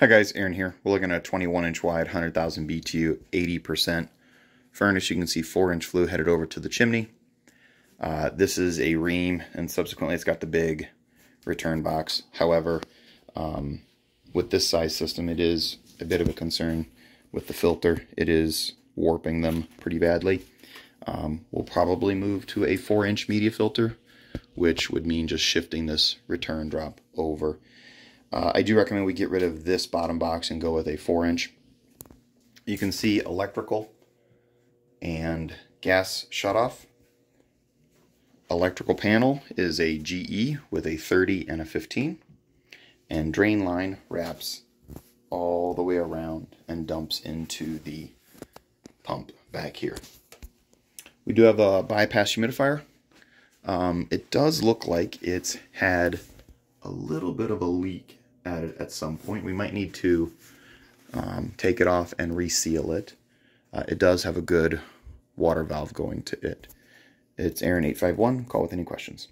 Hi guys, Aaron here. We're looking at a 21 inch wide, 100,000 BTU, 80% furnace. You can see 4 inch flue headed over to the chimney. Uh, this is a ream and subsequently it's got the big return box. However, um, with this size system it is a bit of a concern with the filter. It is warping them pretty badly. Um, we'll probably move to a 4 inch media filter which would mean just shifting this return drop over. Uh, I do recommend we get rid of this bottom box and go with a 4-inch. You can see electrical and gas shutoff. Electrical panel is a GE with a 30 and a 15. And drain line wraps all the way around and dumps into the pump back here. We do have a bypass humidifier. Um, it does look like it's had a little bit of a leak at it at some point. We might need to um, take it off and reseal it. Uh, it does have a good water valve going to it. It's Aaron851. Call with any questions.